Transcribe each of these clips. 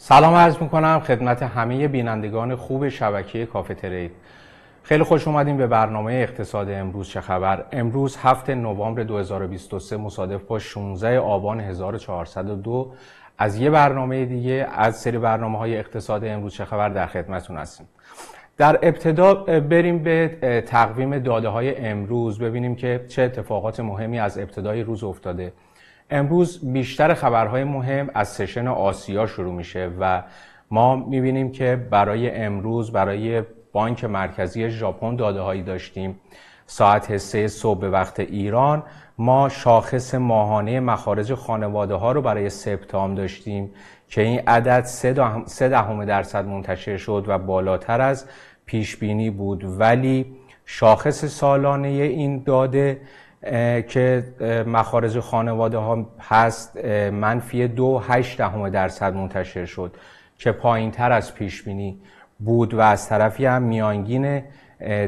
سلام عرض میکنم خدمت همه بینندگان خوب شبکه کافه ترید خیلی خوش اومدیم به برنامه اقتصاد امروز چه خبر امروز هفته نوامبر 2023 مصادف با 16 آبان 1402 از یه برنامه دیگه از سری برنامه های اقتصاد امروز چه خبر در خدمتون هستیم در ابتدا بریم به تقویم داده های امروز ببینیم که چه اتفاقات مهمی از ابتدای روز افتاده امروز بیشتر خبرهای مهم از سشن آسیا شروع میشه و ما میبینیم که برای امروز برای بانک مرکزی ژاپن داده هایی داشتیم ساعت سه صبح به وقت ایران ما شاخص ماهانه مخارج خانواده ها رو برای سپتام داشتیم که این عدد سه دهم درصد منتشر شد و بالاتر از پیش بینی بود ولی شاخص سالانه این داده که مخارج خانواده ها هست منفی دو هشت دهم درصد منتشر شد که پایین تر از پیش بینی بود و از طرفی هم میانگین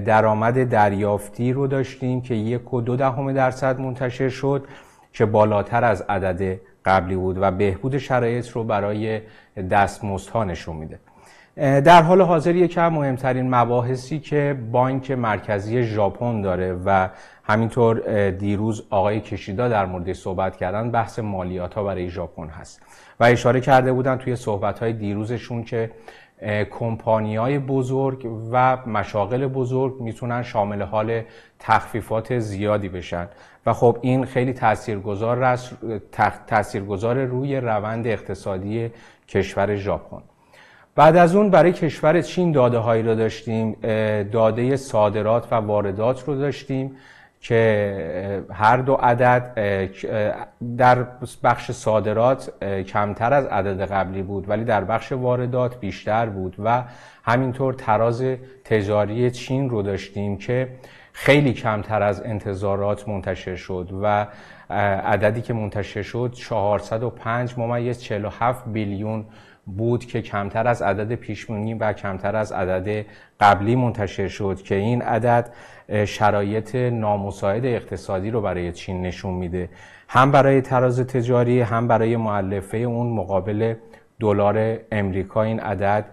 درآمد دریافتی رو داشتیم که یک و دو دهم درصد منتشر شد که بالاتر از عدد قبلی بود و بهبود شرایط رو برای دستمزدها نشون میده در حال حاضر یکی مهمترین مباحثی که بانک مرکزی ژاپن داره و همینطور دیروز آقای کشیدا در مورد صحبت کردن بحث مالیات ها برای ژاپن هست و اشاره کرده بودن توی صحبت های دیروزشون که کمپانی های بزرگ و مشاغل بزرگ میتونن شامل حال تخفیفات زیادی بشن و خب این خیلی تاثیرگذار تاثیرگذار روی روند اقتصادی کشور ژاپن بعد از اون برای کشور چین داده هایی رو داشتیم داده صادرات و واردات رو داشتیم که هر دو عدد در بخش صادرات کمتر از عدد قبلی بود ولی در بخش واردات بیشتر بود و همینطور تراز تجاری چین رو داشتیم که خیلی کمتر از انتظارات منتشر شد و عددی که منتشر شد 405 ممیز 47 بیلیون بود که کمتر از عدد پیشمونی و کمتر از عدد قبلی منتشر شد که این عدد شرایط نامساعد اقتصادی رو برای چین نشون میده هم برای تراز تجاری هم برای معلفه اون مقابل دلار امریکا این عدد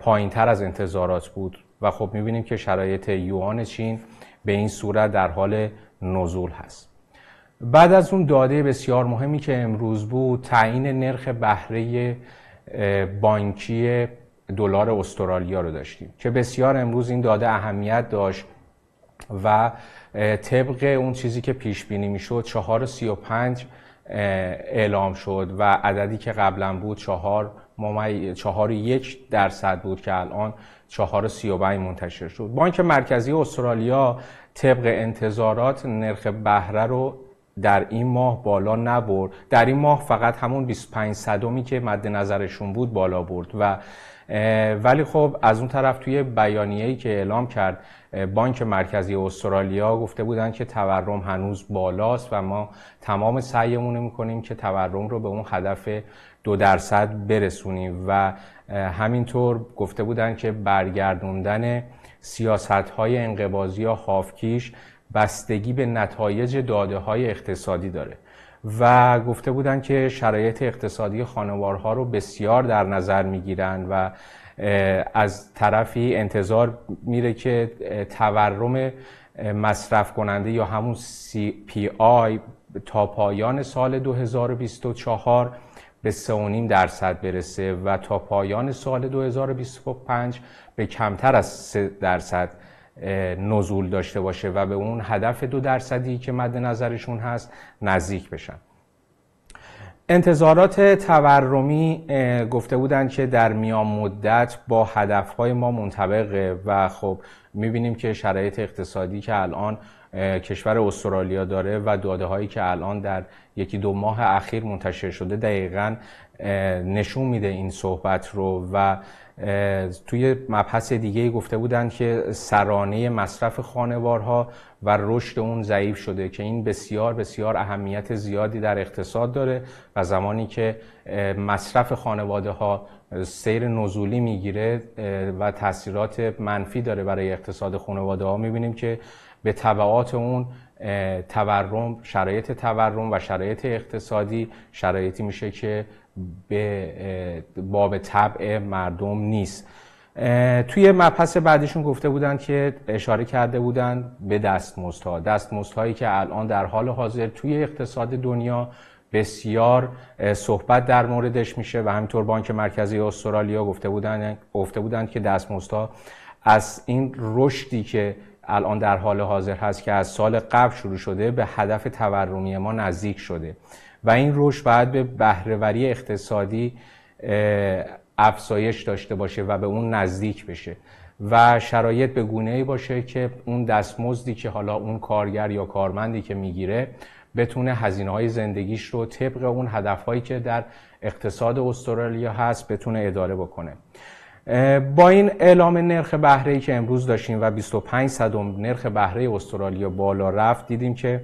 پایین تر از انتظارات بود و خب میبینیم که شرایط یوان چین به این صورت در حال نزول هست بعد از اون داده بسیار مهمی که امروز بود تعیین نرخ بهره بانکی دلار استرالیا رو داشتیم که بسیار امروز این داده اهمیت داشت و طبق اون چیزی که پیش بینی میشد 435 اعلام شد و عددی که قبلا بود 4 چهار یک درصد بود که الان چهار و منتشر شد بانک مرکزی استرالیا طبق انتظارات نرخ بهره رو در این ماه بالا نبرد در این ماه فقط همون 25 صدومی که مد نظرشون بود بالا برد و ولی خب از اون طرف توی بیانیه‌ای که اعلام کرد بانک مرکزی استرالیا گفته بودن که تورم هنوز بالاست و ما تمام سعیمون میکنیم که تورم رو به اون هدف دو درصد برسونیم و همینطور گفته بودن که برگردوندن سیاست های انقبازی یا هافکیش بستگی به نتایج داده های اقتصادی داره و گفته بودن که شرایط اقتصادی خانوارها رو بسیار در نظر میگیرن و از طرفی انتظار میره که تورم مصرف کننده یا همون CPI تا پایان سال 2024 به 3.5 درصد برسه و تا پایان سال 2025 به کمتر از 3 درصد نزول داشته باشه و به اون هدف دو درصدی که مد نظرشون هست نزدیک بشن انتظارات تورمی گفته بودن که در میان مدت با هدفهای ما منطبقه و خب میبینیم که شرایط اقتصادی که الان کشور استرالیا داره و داده هایی که الان در یکی دو ماه اخیر منتشر شده دقیقا نشون میده این صحبت رو و توی مبحث دیگه گفته بودن که سرانه مصرف خانوارها و رشد اون ضعیف شده که این بسیار بسیار اهمیت زیادی در اقتصاد داره و زمانی که مصرف خانواده ها سیر نزولی میگیره و تاثیرات منفی داره برای اقتصاد خانواده ها میبینیم که به طبعات اون تورم شرایط تورم و شرایط اقتصادی شرایطی میشه که به باب طبع مردم نیست توی مبحث بعدیشون گفته بودن که اشاره کرده بودند به دستمزدها دستمزدهایی که الان در حال حاضر توی اقتصاد دنیا بسیار صحبت در موردش میشه و همینطور بانک مرکزی استرالیا گفته بودند گفته بودن که دستمزدها از این رشدی که الان در حال حاضر هست که از سال قبل شروع شده به هدف تورمی ما نزدیک شده و این رشد باید به بهرهوری اقتصادی افزایش داشته باشه و به اون نزدیک بشه و شرایط به گونه ای باشه که اون دستمزدی که حالا اون کارگر یا کارمندی که میگیره بتونه هزینه های زندگیش رو طبق اون هدفهایی که در اقتصاد استرالیا هست بتونه اداره بکنه با این اعلام نرخ بهره که امروز داشتیم و 25 صدم نرخ بهره استرالیا بالا رفت دیدیم که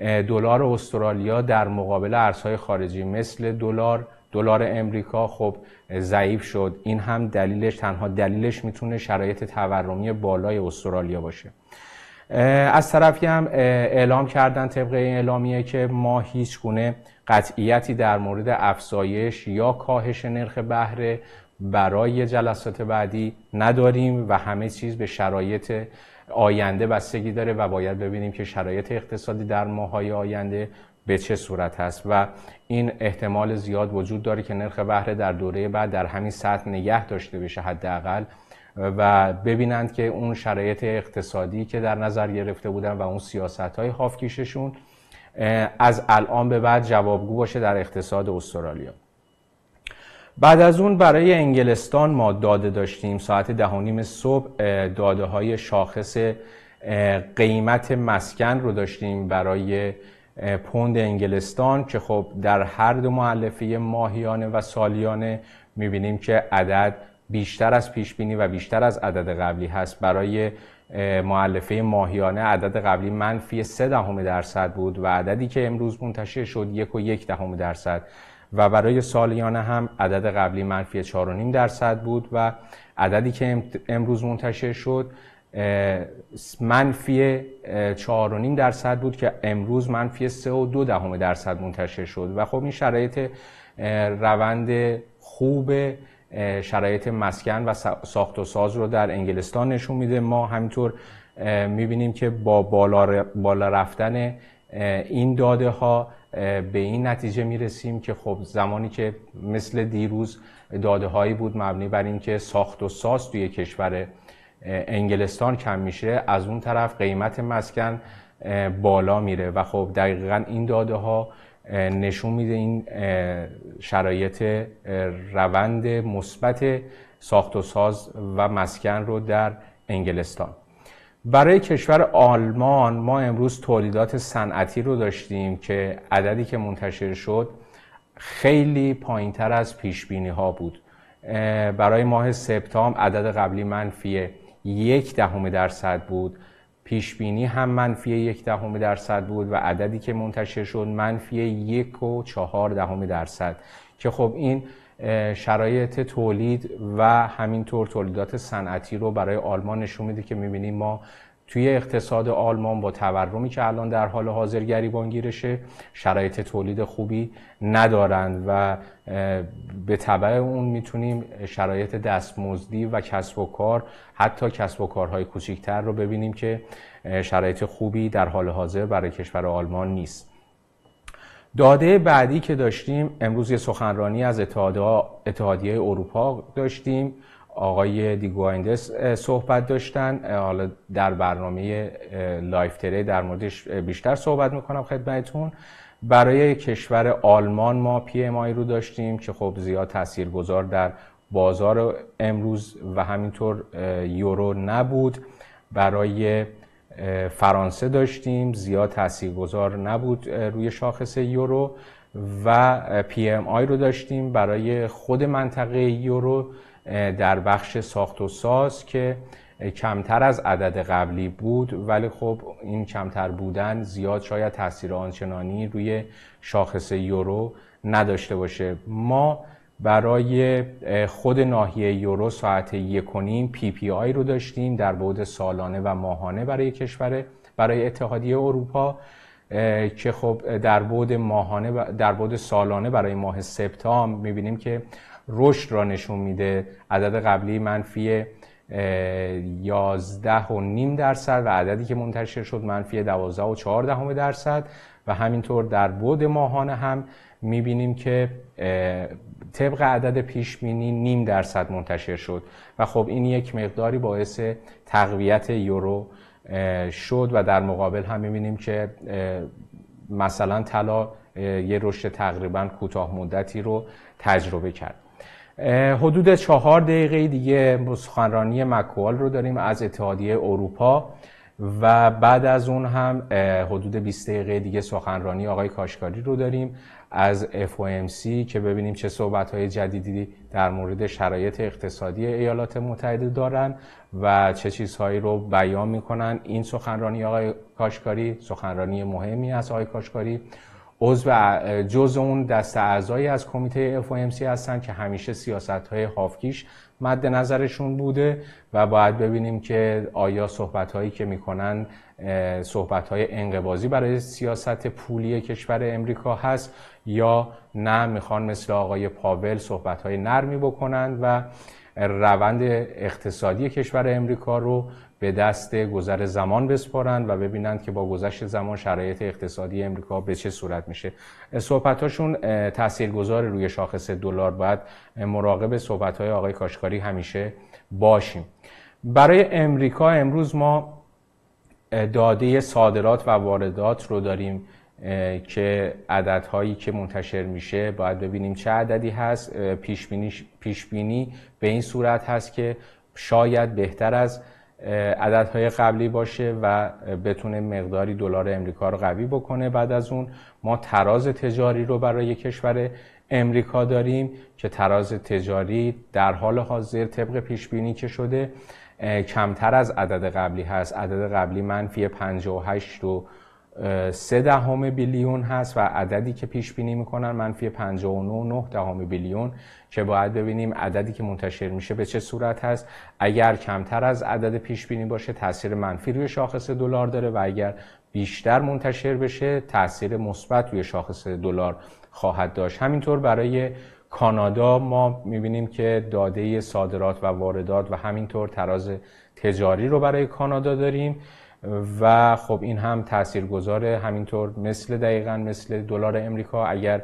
دلار استرالیا در مقابل ارزهای خارجی مثل دلار دلار امریکا خب ضعیف شد این هم دلیلش تنها دلیلش میتونه شرایط تورمی بالای استرالیا باشه از طرفی هم اعلام کردن طبق اعلامیه که ما هیچ گونه قطعیتی در مورد افزایش یا کاهش نرخ بهره برای جلسات بعدی نداریم و همه چیز به شرایط آینده بستگی داره و باید ببینیم که شرایط اقتصادی در ماهای آینده به چه صورت هست و این احتمال زیاد وجود داره که نرخ بهره در دوره بعد در همین سطح نگه داشته بشه حداقل و ببینند که اون شرایط اقتصادی که در نظر گرفته بودن و اون سیاست های خافکیششون از الان به بعد جوابگو باشه در اقتصاد استرالیا بعد از اون برای انگلستان ما داده داشتیم ساعت دهانیم صبح داده های شاخص قیمت مسکن رو داشتیم برای پوند انگلستان که خب در هر دو معلفه ماهیانه و سالیانه میبینیم که عدد بیشتر از پیش بینی و بیشتر از عدد قبلی هست برای معلفه ماهیانه عدد قبلی منفی 3 دهم درصد بود و عددی که امروز منتشر شد یک و یک دهم درصد و برای سالیانه هم عدد قبلی منفی 4.5 درصد بود و عددی که امروز منتشر شد منفی 4.5 درصد بود که امروز منفی 3.2 درصد منتشر شد و خب این شرایط روند خوب شرایط مسکن و ساخت و ساز رو در انگلستان نشون میده ما همینطور میبینیم که با بالا رفتن این داده ها به این نتیجه میرسیم که خب زمانی که مثل دیروز داده هایی بود مبنی بر اینکه ساخت و ساز توی کشور انگلستان کم میشه از اون طرف قیمت مسکن بالا میره و خب دقیقا این داده ها نشون میده این شرایط روند مثبت ساخت و ساز و مسکن رو در انگلستان برای کشور آلمان ما امروز تولیدات صنعتی رو داشتیم که عددی که منتشر شد خیلی پایین تر از پیش بینی ها بود برای ماه سپتامبر عدد قبلی منفی یک دهم درصد بود پیش بینی هم منفی یک دهم درصد بود و عددی که منتشر شد منفی یک و چهار دهم درصد که خب این شرایط تولید و همینطور تولیدات صنعتی رو برای آلمان نشون میده که میبینیم ما توی اقتصاد آلمان با تورمی که الان در حال حاضر گریبان گیرشه شرایط تولید خوبی ندارند و به طبع اون میتونیم شرایط دستمزدی و کسب و کار حتی کسب و کارهای کوچکتر رو ببینیم که شرایط خوبی در حال حاضر برای کشور آلمان نیست داده بعدی که داشتیم امروز یه سخنرانی از اتحادیه اروپا داشتیم آقای دیگوایندس صحبت داشتن حالا در برنامه لایف تری در موردش بیشتر صحبت میکنم خدمتون برای کشور آلمان ما پی ام آی رو داشتیم که خب زیاد تاثیرگذار در بازار امروز و همینطور یورو نبود برای فرانسه داشتیم زیاد تاثیرگذار نبود روی شاخص یورو و پی ام آی رو داشتیم برای خود منطقه یورو در بخش ساخت و ساز که کمتر از عدد قبلی بود ولی خب این کمتر بودن زیاد شاید تاثیر آنچنانی روی شاخص یورو نداشته باشه ما برای خود ناحیه یورو ساعت یک پی پی آی رو داشتیم در بود سالانه و ماهانه برای کشور برای اتحادیه اروپا که خب در بود ماهانه در سالانه برای ماه سپتامبر میبینیم که رشد را نشون میده عدد قبلی منفی 11 و نیم درصد و عددی که منتشر شد منفی 12 و 14 درصد و همینطور در بود ماهانه هم میبینیم که طبق عدد پیشبینی نیم درصد منتشر شد و خب این یک مقداری باعث تقویت یورو شد و در مقابل هم میبینیم که مثلا طلا یه رشد تقریبا کوتاه مدتی رو تجربه کرد حدود چهار دقیقه دیگه سخنرانی مکوال رو داریم از اتحادیه اروپا و بعد از اون هم حدود 20 دقیقه دیگه سخنرانی آقای کاشکاری رو داریم از FOMC که ببینیم چه صحبت های جدیدی در مورد شرایط اقتصادی ایالات متحده دارن و چه چیزهایی رو بیان میکنن این سخنرانی آقای کاشکاری سخنرانی مهمی از آقای کاشکاری عضو جز اون دست اعضایی از کمیته FOMC هستن که همیشه سیاست های هافکیش مد نظرشون بوده و باید ببینیم که آیا صحبت هایی که میکنن صحبت های انقبازی برای سیاست پولی کشور امریکا هست یا نه میخوان مثل آقای پاول صحبت های نرمی بکنند و روند اقتصادی کشور امریکا رو به دست گذر زمان بسپارند و ببینند که با گذشت زمان شرایط اقتصادی امریکا به چه صورت میشه صحبتاشون گذار روی شاخص دلار باید مراقب صحبت های آقای کاشکاری همیشه باشیم برای امریکا امروز ما داده صادرات و واردات رو داریم که عددهایی که منتشر میشه باید ببینیم چه عددی هست پیش بینی به این صورت هست که شاید بهتر از عددهای قبلی باشه و بتونه مقداری دلار امریکا رو قوی بکنه بعد از اون ما تراز تجاری رو برای کشور امریکا داریم که تراز تجاری در حال حاضر طبق پیش بینی که شده کمتر از عدد قبلی هست عدد قبلی منفی 58 و سه دهم بیلیون هست و عددی که پیش بینی میکنن منفی 59.9 دهم بیلیون که باید ببینیم عددی که منتشر میشه به چه صورت هست اگر کمتر از عدد پیش بینی باشه تاثیر منفی روی شاخص دلار داره و اگر بیشتر منتشر بشه تاثیر مثبت روی شاخص دلار خواهد داشت همینطور برای کانادا ما میبینیم که داده صادرات و واردات و همینطور تراز تجاری رو برای کانادا داریم و خب این هم تأثیر گذاره همینطور مثل دقیقا مثل دلار امریکا اگر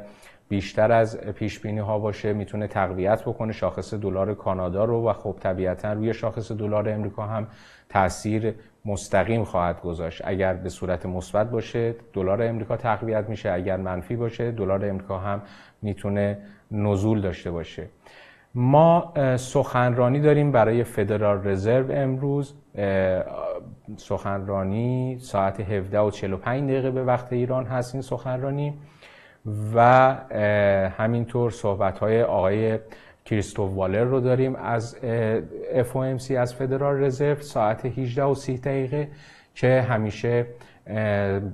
بیشتر از پیش بینی ها باشه میتونه تقویت بکنه شاخص دلار کانادا رو و خب طبیعتا روی شاخص دلار امریکا هم تاثیر مستقیم خواهد گذاشت اگر به صورت مثبت باشه دلار امریکا تقویت میشه اگر منفی باشه دلار امریکا هم میتونه نزول داشته باشه ما سخنرانی داریم برای فدرال رزرو امروز سخنرانی ساعت 17 و 45 دقیقه به وقت ایران هست این سخنرانی و همینطور صحبت های آقای کریستوف والر رو داریم از FOMC از فدرال رزرو ساعت 18 و 30 دقیقه که همیشه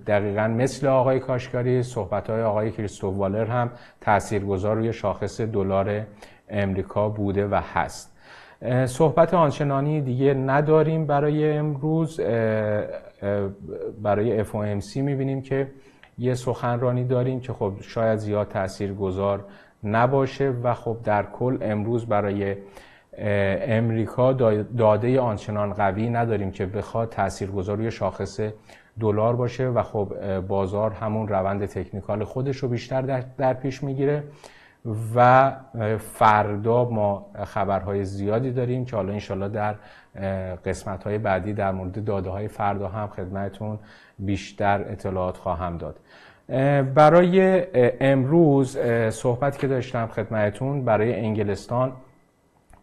دقیقا مثل آقای کاشکاری صحبت های آقای کریستوف والر هم تاثیرگذار روی شاخص دلار امریکا بوده و هست صحبت آنچنانی دیگه نداریم برای امروز برای FOMC میبینیم که یه سخنرانی داریم که خب شاید زیاد تأثیر گذار نباشه و خب در کل امروز برای امریکا داده آنچنان قوی نداریم که بخواد تاثیرگذار روی شاخص دلار باشه و خب بازار همون روند تکنیکال خودش رو بیشتر در پیش میگیره و فردا ما خبرهای زیادی داریم که حالا انشالله در قسمت های بعدی در مورد داده های فردا هم خدمتون بیشتر اطلاعات خواهم داد برای امروز صحبت که داشتم خدمتون برای انگلستان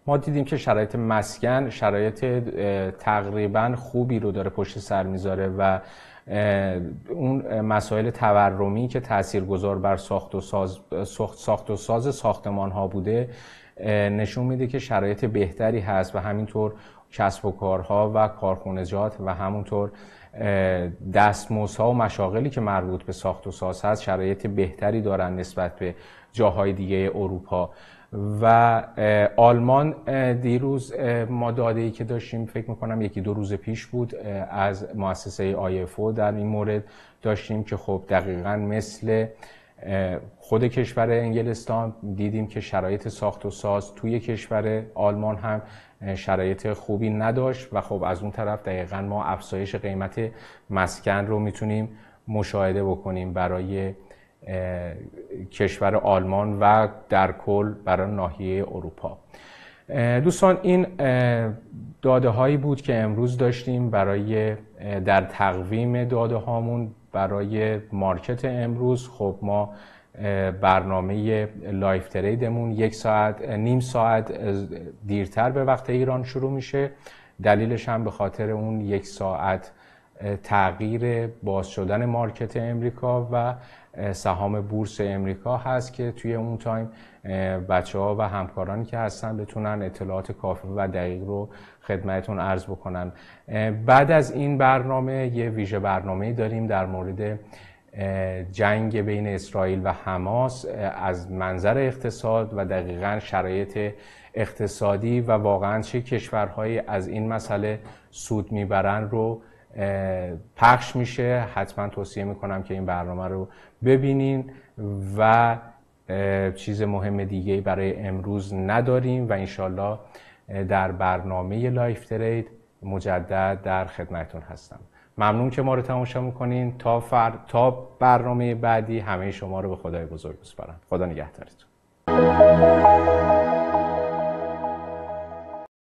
ما دیدیم که شرایط مسکن شرایط تقریبا خوبی رو داره پشت سر میذاره و اون مسائل تورمی که تاثیرگذار بر ساخت و ساز, ساخت و ساز ساختمان ها بوده نشون میده که شرایط بهتری هست و همینطور کسب و کارها و کارخونجات و همونطور دستموزها و مشاغلی که مربوط به ساخت و ساز هست شرایط بهتری دارن نسبت به جاهای دیگه اروپا و آلمان دیروز ما داده ای که داشتیم فکر میکنم یکی دو روز پیش بود از مؤسسه آیفو در این مورد داشتیم که خب دقیقا مثل خود کشور انگلستان دیدیم که شرایط ساخت و ساز توی کشور آلمان هم شرایط خوبی نداشت و خب از اون طرف دقیقا ما افزایش قیمت مسکن رو میتونیم مشاهده بکنیم برای کشور آلمان و در کل برای ناحیه اروپا دوستان این داده هایی بود که امروز داشتیم برای در تقویم داده هامون برای مارکت امروز خب ما برنامه لایف تریدمون یک ساعت نیم ساعت دیرتر به وقت ایران شروع میشه دلیلش هم به خاطر اون یک ساعت تغییر باز شدن مارکت امریکا و سهام بورس امریکا هست که توی اون تایم بچه ها و همکارانی که هستن بتونن اطلاعات کافی و دقیق رو خدمتون عرض بکنن بعد از این برنامه یه ویژه برنامه داریم در مورد جنگ بین اسرائیل و حماس از منظر اقتصاد و دقیقا شرایط اقتصادی و واقعا چه کشورهایی از این مسئله سود میبرن رو پخش میشه حتما توصیه میکنم که این برنامه رو ببینین و چیز مهم دیگه برای امروز نداریم و انشالله در برنامه لایف ترید مجدد در خدمتون هستم ممنون که ما رو تماشا میکنین تا, فر... تا برنامه بعدی همه شما رو به خدای بزرگ بسپارم خدا نگهدارتون